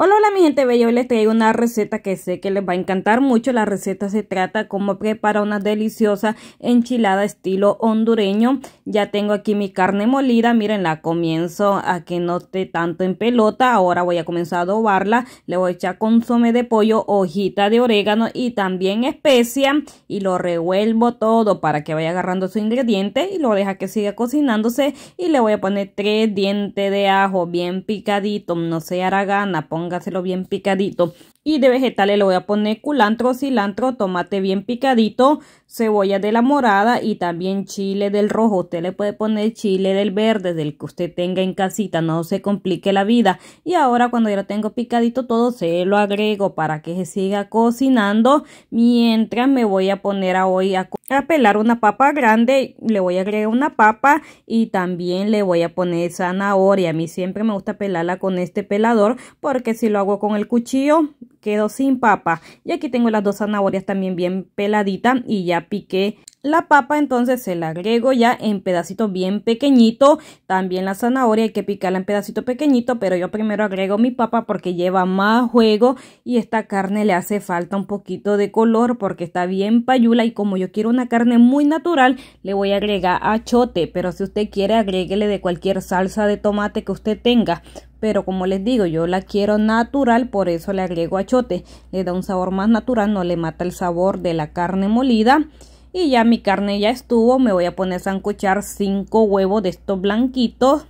Hola, hola mi gente bella, hoy les traigo una receta que sé que les va a encantar mucho. La receta se trata como preparar una deliciosa enchilada estilo hondureño. Ya tengo aquí mi carne molida, miren la comienzo a que no esté tanto en pelota. Ahora voy a comenzar a adobarla, le voy a echar consome de pollo, hojita de orégano y también especia. Y lo revuelvo todo para que vaya agarrando su ingrediente y lo deja que siga cocinándose. Y le voy a poner tres dientes de ajo bien picadito, no se hará gana, póngaselo bien picadito. Y de vegetales le voy a poner culantro, cilantro, tomate bien picadito, cebolla de la morada y también chile del rojo. Usted le puede poner chile del verde, del que usted tenga en casita, no se complique la vida. Y ahora cuando ya lo tengo picadito todo, se lo agrego para que se siga cocinando mientras me voy a poner a hoy a a pelar una papa grande, le voy a agregar una papa y también le voy a poner zanahoria. A mí siempre me gusta pelarla con este pelador porque si lo hago con el cuchillo quedo sin papa. Y aquí tengo las dos zanahorias también bien peladitas y ya piqué la papa entonces se la agrego ya en pedacito bien pequeñito. También la zanahoria hay que picarla en pedacito pequeñito, pero yo primero agrego mi papa porque lleva más juego y esta carne le hace falta un poquito de color porque está bien payula y como yo quiero una carne muy natural, le voy a agregar achote, pero si usted quiere agréguele de cualquier salsa de tomate que usted tenga. Pero como les digo, yo la quiero natural, por eso le agrego achote. Le da un sabor más natural, no le mata el sabor de la carne molida. Y ya mi carne ya estuvo, me voy a poner a sancochar 5 huevos de estos blanquitos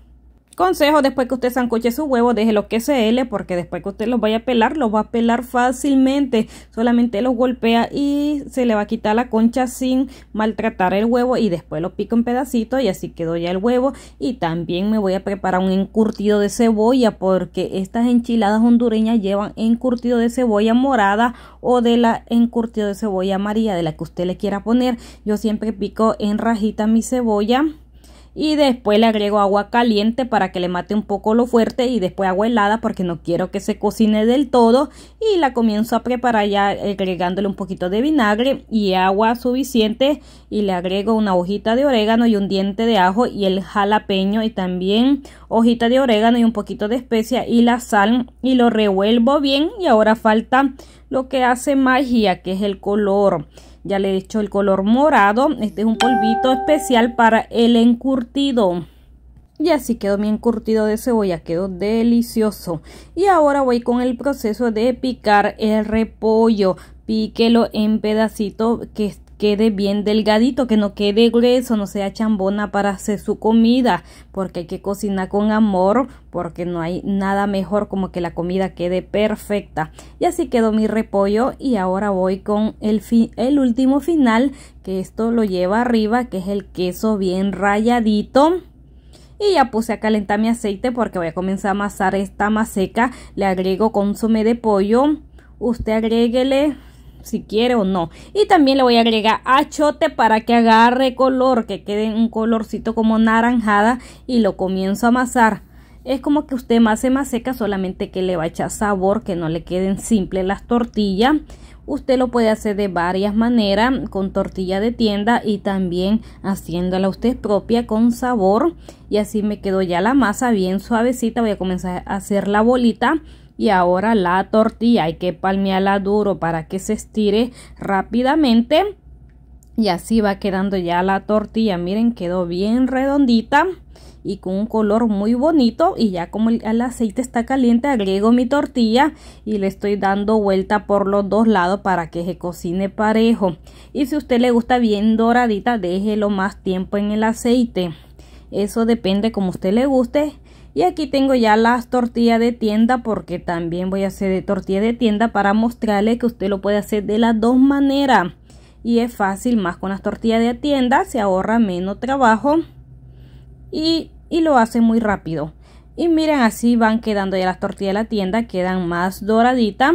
Consejo, después que usted sancoche su huevo, déjelo que se ele porque después que usted los vaya a pelar, los va a pelar fácilmente. Solamente los golpea y se le va a quitar la concha sin maltratar el huevo y después lo pico en pedacitos y así quedó ya el huevo. Y también me voy a preparar un encurtido de cebolla porque estas enchiladas hondureñas llevan encurtido de cebolla morada o de la encurtido de cebolla amarilla, de la que usted le quiera poner. Yo siempre pico en rajita mi cebolla y después le agrego agua caliente para que le mate un poco lo fuerte y después agua helada porque no quiero que se cocine del todo y la comienzo a preparar ya agregándole un poquito de vinagre y agua suficiente y le agrego una hojita de orégano y un diente de ajo y el jalapeño y también hojita de orégano y un poquito de especia y la sal y lo revuelvo bien y ahora falta lo que hace magia, que es el color. Ya le he hecho el color morado. Este es un polvito especial para el encurtido. Y así quedó mi encurtido de cebolla, quedó delicioso. Y ahora voy con el proceso de picar el repollo. Píquelo en pedacitos que quede bien delgadito, que no quede grueso, no sea chambona para hacer su comida, porque hay que cocinar con amor, porque no hay nada mejor como que la comida quede perfecta. Y así quedó mi repollo y ahora voy con el, el último final, que esto lo lleva arriba, que es el queso bien rayadito y ya puse a calentar mi aceite porque voy a comenzar a amasar esta seca. le agrego consume de pollo usted agréguele si quiere o no. Y también le voy a agregar achote para que agarre color, que quede un colorcito como naranjada y lo comienzo a amasar. Es como que usted más más seca, solamente que le va a echar sabor, que no le queden simples las tortillas. Usted lo puede hacer de varias maneras, con tortilla de tienda y también haciéndola usted propia con sabor. Y así me quedó ya la masa bien suavecita. Voy a comenzar a hacer la bolita y ahora la tortilla hay que palmearla duro para que se estire rápidamente y así va quedando ya la tortilla miren quedó bien redondita y con un color muy bonito y ya como el aceite está caliente agrego mi tortilla y le estoy dando vuelta por los dos lados para que se cocine parejo y si a usted le gusta bien doradita déjelo más tiempo en el aceite eso depende como usted le guste y aquí tengo ya las tortillas de tienda porque también voy a hacer de tortilla de tienda para mostrarle que usted lo puede hacer de las dos maneras. Y es fácil más con las tortillas de tienda, se ahorra menos trabajo y, y lo hace muy rápido. Y miren, así van quedando ya las tortillas de la tienda, quedan más doraditas.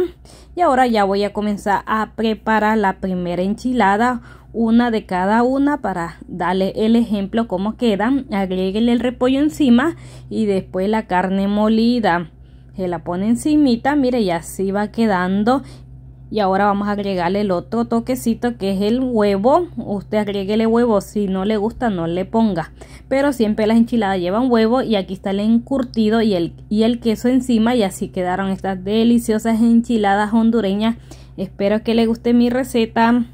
Y ahora ya voy a comenzar a preparar la primera enchilada una de cada una para darle el ejemplo cómo quedan. Agréguele el repollo encima y después la carne molida. Se la pone encima mire, y así va quedando. Y ahora vamos a agregarle el otro toquecito que es el huevo. Usted el huevo, si no le gusta no le ponga. Pero siempre las enchiladas llevan huevo y aquí está el encurtido y el, y el queso encima. Y así quedaron estas deliciosas enchiladas hondureñas. Espero que le guste mi receta.